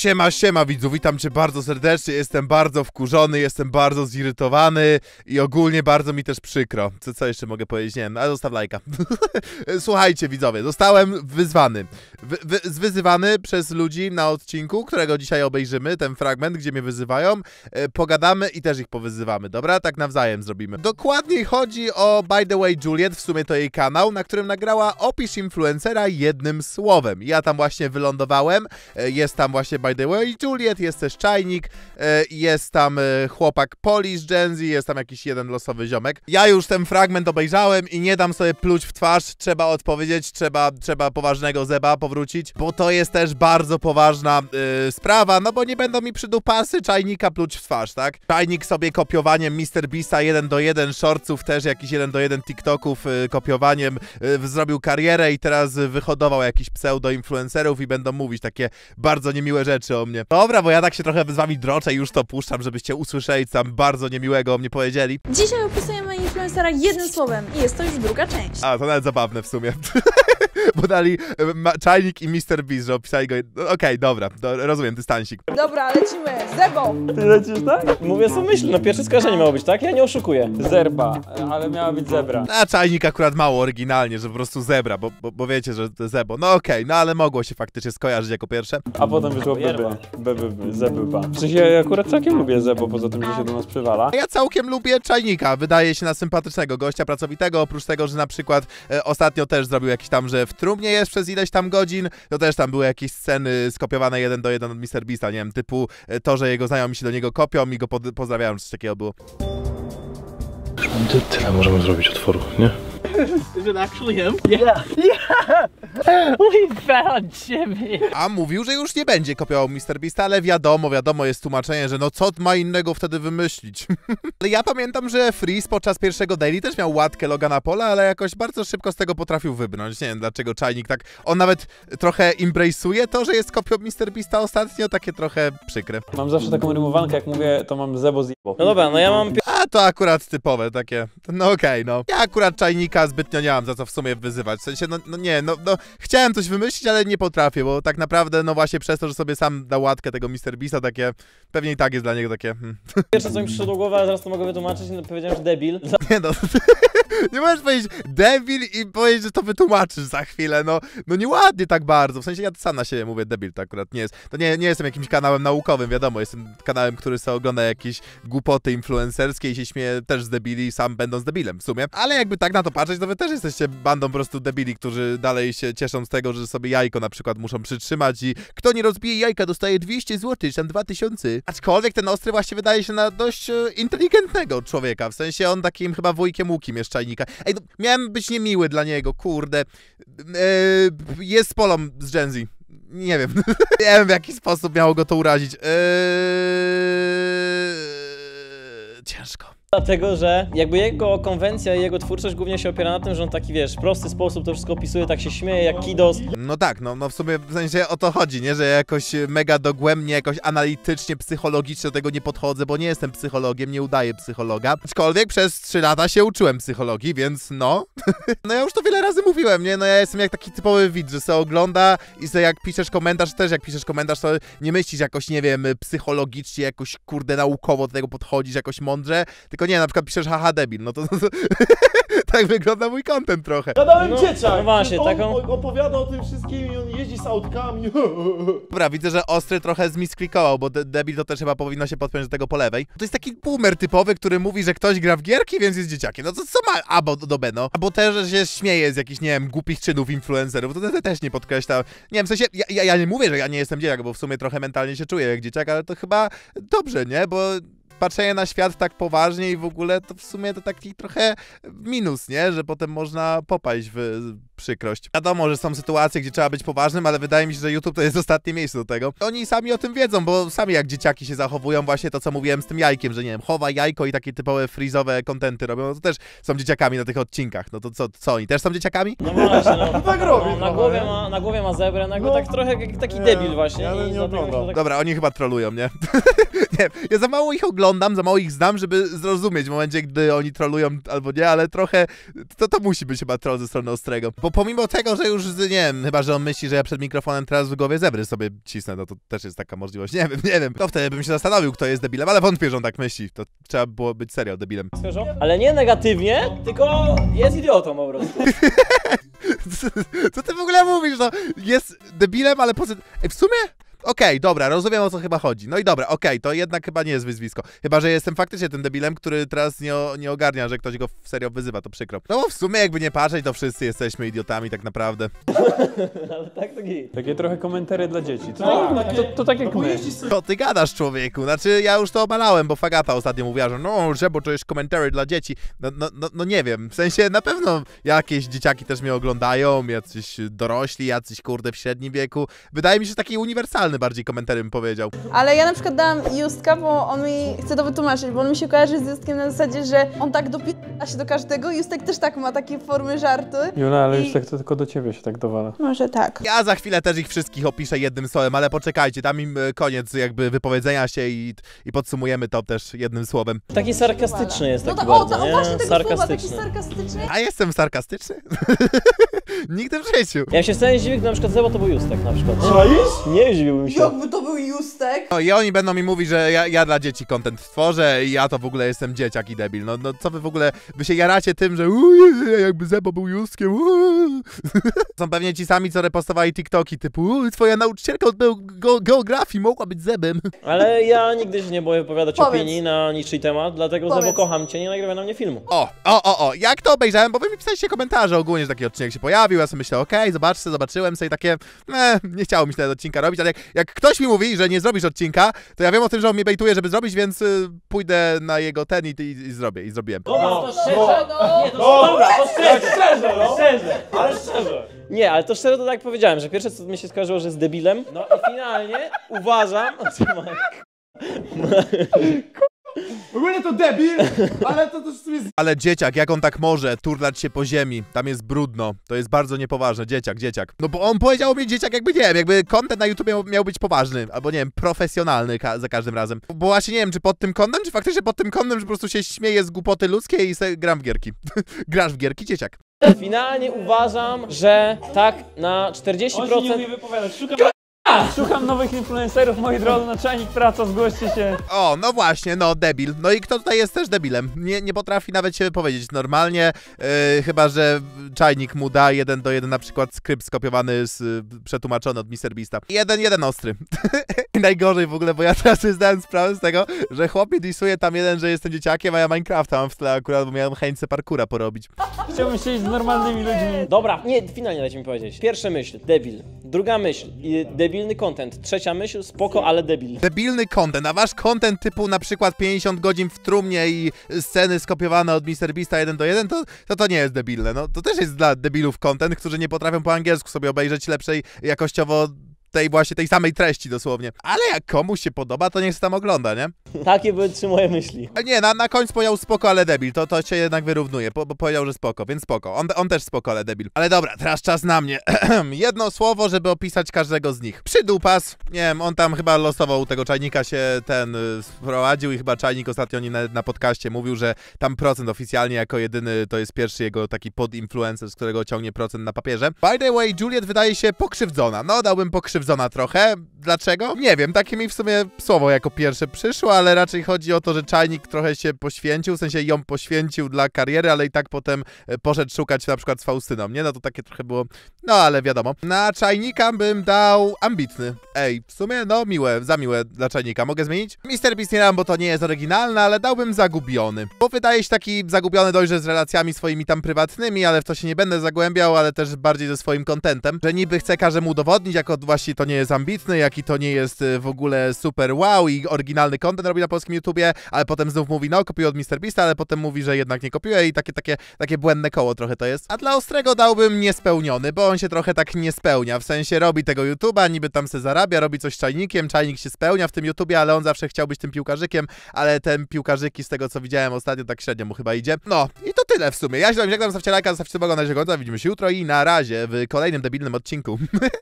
Siema, siema widzów, witam cię bardzo serdecznie, jestem bardzo wkurzony, jestem bardzo zirytowany i ogólnie bardzo mi też przykro. Co, co jeszcze mogę powiedzieć? Nie wiem, ale zostaw lajka. Słuchajcie widzowie, zostałem wyzwany, wy, wy, przez ludzi na odcinku, którego dzisiaj obejrzymy, ten fragment, gdzie mnie wyzywają, e, pogadamy i też ich powyzywamy, dobra? Tak nawzajem zrobimy. Dokładniej chodzi o By The Way Juliet, w sumie to jej kanał, na którym nagrała opis influencera jednym słowem. Ja tam właśnie wylądowałem, e, jest tam właśnie by the way Juliet, jest też czajnik, e, jest tam e, chłopak Polish Genzy, jest tam jakiś jeden losowy ziomek. Ja już ten fragment obejrzałem i nie dam sobie pluć w twarz, trzeba odpowiedzieć, trzeba, trzeba poważnego zeba powrócić, bo to jest też bardzo poważna yy, sprawa, no bo nie będą mi dupasy czajnika pluć w twarz, tak? Czajnik sobie kopiowaniem Mr. Bisa 1 do 1 shortsów, też jakiś 1 do 1 TikToków yy, kopiowaniem yy, zrobił karierę i teraz wyhodował jakiś pseudo-influencerów i będą mówić takie bardzo niemiłe rzeczy rzeczy o mnie. Dobra, bo ja tak się trochę z wami droczę i już to puszczam, żebyście usłyszeli, co tam bardzo niemiłego o mnie powiedzieli. Dzisiaj opisujemy influencera jednym słowem i jest to już druga część. A, to nawet zabawne w sumie. bo dali e, Czajnik i Mr. Beast, że opisali go. No, okej, okay, dobra, do, rozumiem, dystansik. Dobra, lecimy, Zebo! Ty lecisz tak? Mówię co myśl, no pierwsze skażenie miało być, tak? Ja nie oszukuję. Zerba, ale miała być zebra. A Czajnik akurat mało oryginalnie, że po prostu zebra, bo, bo, bo wiecie, że zebo. No okej, okay, no ale mogło się faktycznie skojarzyć jako pierwsze. A potem wyszło Zeby, beby, beby, zebyba. W sensie ja akurat całkiem lubię zebo, poza tym, że się do nas przywala. A ja całkiem lubię czajnika, wydaje się na sympatycznego gościa pracowitego, oprócz tego, że na przykład e, ostatnio też zrobił jakiś tam, że w trumnie jest przez ileś tam godzin, to też tam były jakieś sceny skopiowane jeden do jeden od Mr. Beasta, nie wiem, typu e, to, że jego znajomi się do niego kopią i go pod, pozdrawiają, czy coś takiego było. Tyle możemy zrobić otworu, nie? Is it actually him? Yeah. Yeah! We found Jimmy! A mówił, że już nie będzie kopiował Mr. Beast, ale wiadomo, wiadomo, jest tłumaczenie, że no co ma innego wtedy wymyślić. ale ja pamiętam, że Freeze podczas pierwszego daily też miał łatkę Logana Pola, ale jakoś bardzo szybko z tego potrafił wybrnąć. Nie wiem dlaczego Czajnik tak, on nawet trochę embrace'uje to, że jest kopią Mr. Beasta ostatnio, takie trochę przykre. Mam zawsze taką rymowankę, jak mówię, to mam zebo zjebo. No dobra, no ja mam... A to akurat typowe takie, no okej, okay, no. Ja akurat Czajnik silnika zbytnio nie mam za co w sumie wyzywać. W sensie, no, no nie, no, no, chciałem coś wymyślić, ale nie potrafię, bo tak naprawdę, no właśnie przez to, że sobie sam dał łatkę tego Mr. Bisa takie, pewnie i tak jest dla niego takie... Hmm. Pierwsze co mi przyszło do głowy, ale zaraz to mogę wytłumaczyć, no, powiedziałem, że debil. Nie no, nie możesz powiedzieć debil i powiedzieć, że to wytłumaczysz za chwilę, no, no nieładnie tak bardzo, w sensie ja sam na siebie mówię debil, to akurat nie jest, to nie, nie jestem jakimś kanałem naukowym, wiadomo, jestem kanałem, który sobie ogląda jakieś głupoty influencerskie i się śmieje też z debili, sam będąc debilem w sumie, ale jakby tak na to patrzę, patrzeć, to no wy też jesteście bandą po prostu debili, którzy dalej się cieszą z tego, że sobie jajko na przykład muszą przytrzymać i kto nie rozbije jajka dostaje 200 zł, czy tam 2000. Aczkolwiek ten ostry właśnie wydaje się na dość e, inteligentnego człowieka, w sensie on takim chyba wujkiem łuki mieszczajnika. Ej, no, miałem być niemiły dla niego, kurde. E, jest polą z Gen Z. Nie wiem. nie wiem w jaki sposób miało go to urazić. Eee... Dlatego, że jakby jego konwencja i jego twórczość głównie się opiera na tym, że on taki, wiesz, prosty sposób to wszystko opisuje, tak się śmieje, jak Kidos. No tak, no, no w sumie w sensie o to chodzi, nie? Że jakoś e, mega dogłębnie, jakoś analitycznie, psychologicznie do tego nie podchodzę, bo nie jestem psychologiem, nie udaję psychologa. Aczkolwiek przez trzy lata się uczyłem psychologii, więc no. no ja już to wiele razy mówiłem, nie? No ja jestem jak taki typowy widz, że se ogląda i se jak piszesz komentarz, też jak piszesz komentarz, to nie myślisz jakoś, nie wiem, psychologicznie, jakoś kurde naukowo do tego podchodzisz, jakoś mądrze, tylko tylko nie, na przykład piszesz haha debil, no to, to, to tak wygląda mój content trochę. Gadałem no, dzieciak! No właśnie, on taką... opowiada o tym wszystkim i on jeździ z autkami. Dobra, widzę, że ostry trochę zmisklikował, bo de debil to też chyba powinno się podpiąć do tego po lewej. To jest taki boomer typowy, który mówi, że ktoś gra w gierki, więc jest dzieciakiem. No to co ma abo do beno? Albo też, się śmieje z jakichś, nie wiem, głupich czynów influencerów, to, to, to też nie podkreśla. Nie wiem, w sensie, ja, ja, ja nie mówię, że ja nie jestem dzieciak, bo w sumie trochę mentalnie się czuję jak dzieciak, ale to chyba dobrze, nie? Bo patrzenie na świat tak poważnie i w ogóle to w sumie to taki trochę minus, nie? Że potem można popaść w przykrość. Wiadomo, że są sytuacje, gdzie trzeba być poważnym, ale wydaje mi się, że YouTube to jest ostatnie miejsce do tego. Oni sami o tym wiedzą, bo sami jak dzieciaki się zachowują, właśnie to co mówiłem z tym jajkiem, że nie wiem, chowa jajko i takie typowe frizowe kontenty robią, no to też są dzieciakami na tych odcinkach. No to co, co oni też są dzieciakami? No właśnie, no. tak no, na, no. głowie ma, na głowie ma zebrę, no, tak trochę taki nie, debil właśnie. Ja nie Tak... Dobra, oni chyba trolują, nie? nie, ja za mało ich oglądam oglądam, za mało ich znam, żeby zrozumieć w momencie, gdy oni trolują albo nie, ale trochę to, to musi być chyba troll ze strony Ostrego. Bo pomimo tego, że już, nie wiem, chyba, że on myśli, że ja przed mikrofonem teraz w głowie zebry sobie cisnę, no to też jest taka możliwość. Nie wiem, nie wiem. To wtedy bym się zastanowił, kto jest debilem, ale wątpię, że on tak myśli. To trzeba było być serio debilem. Ale nie negatywnie, tylko jest idiotą po prostu. Co ty w ogóle mówisz? No, jest debilem, ale poza... Ej, w sumie okej, okay, dobra, rozumiem o co chyba chodzi. No i dobra, okej, okay, to jednak chyba nie jest wyzwisko. Chyba, że jestem faktycznie tym debilem, który teraz nie, nie ogarnia, że ktoś go w serio wyzywa, to przykro. No bo w sumie jakby nie patrzeć, to wszyscy jesteśmy idiotami tak naprawdę. Ale tak to gi. Takie trochę komentary dla dzieci. To, tak, tak, to, to tak jak my. To ty gadasz człowieku, znaczy ja już to obalałem, bo Fagata ostatnio mówiła, że no, że bo to jest komentary dla dzieci. No, no, no, no nie wiem, w sensie na pewno jakieś dzieciaki też mnie oglądają, jacyś dorośli, jacyś kurde w średnim wieku. Wydaje mi się, taki uniwersalny bardziej komentarz bym powiedział. Ale ja na przykład dałam Justka, bo on mi chce to wytłumaczyć, bo on mi się kojarzy z Justkiem na zasadzie, że on tak dopina się do każdego. Justek też tak ma takie formy żartu. Juna, ale I... Justek to tylko do ciebie się tak dowala. Może tak. Ja za chwilę też ich wszystkich opiszę jednym słowem, ale poczekajcie, dam im e, koniec jakby wypowiedzenia się i, i podsumujemy to też jednym słowem. Taki sarkastyczny jest taki no to, bardzo, o, to, o, właśnie tego sarkastyczny. Słowa, taki sarkastyczny. A jestem sarkastyczny? Nigdy w życiu. Ja się wcale nie dziwię, na przykład Zebo to był Justek na przykład. Co Nie dziwił bym się. Jakby to był Justek. No i oni będą mi mówić, że ja, ja dla dzieci content tworzę, i ja to w ogóle jestem dzieciak i debil. No, no co wy w ogóle, wy się jaracie tym, że uuu, jakby Zebo był Justkiem. Są pewnie ci sami, co repostowali TikToki typu twoja nauczycielka od geografii mogła być Zebem. Ale ja nigdy się nie boję wypowiadać Powiedz. opinii na niczyj temat, dlatego Powiedz. Zebo kocham cię, nie nagrywa na mnie filmu. O, o, o, o, jak to obejrzałem, bo wy mi pisaliście komentarze ogólnie, że taki odcinek się pojawił, ja sobie myślę, okej, okay, zobaczcie, zobaczyłem sobie takie, nie chciało mi się tego odcinka robić, ale jak jak ktoś mi mówi, że nie zrobisz odcinka, to ja wiem o tym, że on mnie bejtuje, żeby zrobić, więc y, pójdę na jego ten i, i, i zrobię, i zrobiłem. Dobra, no. to szczerze, no! Nie, to No. dobra, to no. szczerze! No. Szczerze, no! Szczerze! Ale szczerze! Nie, ale to szczerze to tak powiedziałem, że pierwsze co mi się skojarzyło, że z debilem. No i finalnie uważam. O, Ogólnie to debil, ale to też jest... Ale dzieciak, jak on tak może turlać się po ziemi? Tam jest brudno. To jest bardzo niepoważne. Dzieciak, dzieciak. No bo on powiedział mi dzieciak jakby, nie wiem, jakby kontent na YouTube miał, być poważny. Albo, nie wiem, profesjonalny ka za każdym razem. Bo właśnie nie wiem, czy pod tym kątem, czy faktycznie pod tym kątem, że po prostu się śmieje z głupoty ludzkiej i gram w gierki. Grasz w gierki, dzieciak. Finalnie uważam, że tak na 40%... On się nie umie wypowiadać, szukam... Szukam nowych influencerów, moi drodzy, naczelnik no praca, zgłoście się. O, no właśnie, no debil. No i kto tutaj jest też debilem? Nie, nie potrafi nawet się wypowiedzieć normalnie, yy, chyba że czajnik mu da jeden do jeden na przykład skrypt skopiowany, z, y, przetłumaczony od Mr. Beasta. Jeden, jeden ostry. najgorzej w ogóle, bo ja teraz sobie zdałem sprawę z tego, że chłopie disuje tam jeden, że jestem dzieciakiem, a ja Minecrafta mam w tle akurat, bo miałem chęć parkura porobić. Chciałbym się iść z normalnymi ludźmi. Dobra, nie, finalnie dajcie mi powiedzieć. Pierwsza myśl, debil. Druga myśl, debil debilny content. Trzecia myśl, spoko, ale debil. Debilny content, a wasz content typu na przykład 50 godzin w trumnie i sceny skopiowane od MrBeasta 1 do 1, to, to to nie jest debilne. No, to też jest dla debilów content, którzy nie potrafią po angielsku sobie obejrzeć lepszej jakościowo tej właśnie, tej samej treści dosłownie. Ale jak komuś się podoba, to niech się tam ogląda, nie? Takie były trzy moje myśli. Nie, na, na końcu powiedział spoko, ale debil, to, to się jednak wyrównuje, bo, bo powiedział, że spoko, więc spoko. On, on też spoko, ale debil. Ale dobra, teraz czas na mnie. Jedno słowo, żeby opisać każdego z nich. Przydupas, nie wiem, on tam chyba losowo u tego czajnika się ten y, sprowadził i chyba czajnik ostatnio na, na podcaście mówił, że tam procent oficjalnie jako jedyny to jest pierwszy jego taki podinfluencer, z którego ciągnie procent na papierze. By the way, Juliet wydaje się pokrzywdzona. No, dałbym pokrzywdzona skrzywdzona trochę. Dlaczego? Nie wiem, takie mi w sumie słowo jako pierwsze przyszło, ale raczej chodzi o to, że czajnik trochę się poświęcił, w sensie ją poświęcił dla kariery, ale i tak potem e, poszedł szukać na przykład z Faustyną, nie? No to takie trochę było, no ale wiadomo. Na czajnika bym dał ambitny. Ej, w sumie no miłe, za miłe dla czajnika. Mogę zmienić? Mister Beast nie dam, bo to nie jest oryginalne, ale dałbym zagubiony. Bo wydaje się taki zagubiony dojrze z relacjami swoimi tam prywatnymi, ale w to się nie będę zagłębiał, ale też bardziej ze swoim kontentem, że niby chce każe mu udowodnić jako właśnie jaki to nie jest ambitny, jaki to nie jest y, w ogóle super wow i oryginalny content robi na polskim YouTubie, ale potem znów mówi, no kopiuję od MrBeasta, ale potem mówi, że jednak nie kopiuje i takie, takie, takie błędne koło trochę to jest. A dla Ostrego dałbym niespełniony, bo on się trochę tak nie spełnia, w sensie robi tego YouTuba, niby tam se zarabia, robi coś z czajnikiem, czajnik się spełnia w tym YouTubie, ale on zawsze chciał być tym piłkarzykiem, ale ten piłkarzyki z tego co widziałem ostatnio tak średnio mu chyba idzie. No i to tyle w sumie. Ja się tam żegnam, zostawcie lajka, zostawcie suba, na razie Widzimy się jutro i na razie w kolejnym debilnym odcinku.